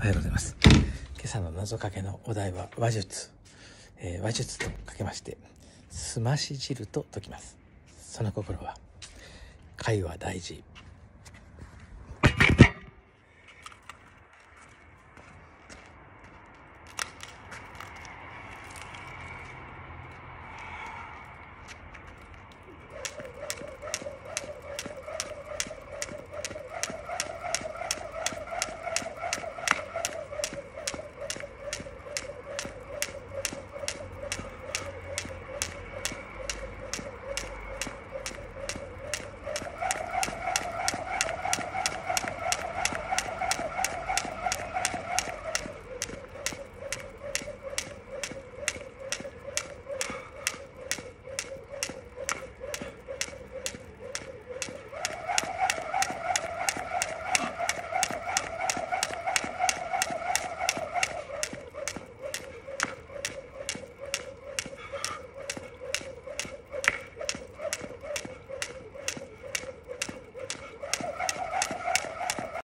おはようございます。今朝の謎かけのお題は話術。えー、話術とかけまして、すまし汁と解きます。その心は、会は大事、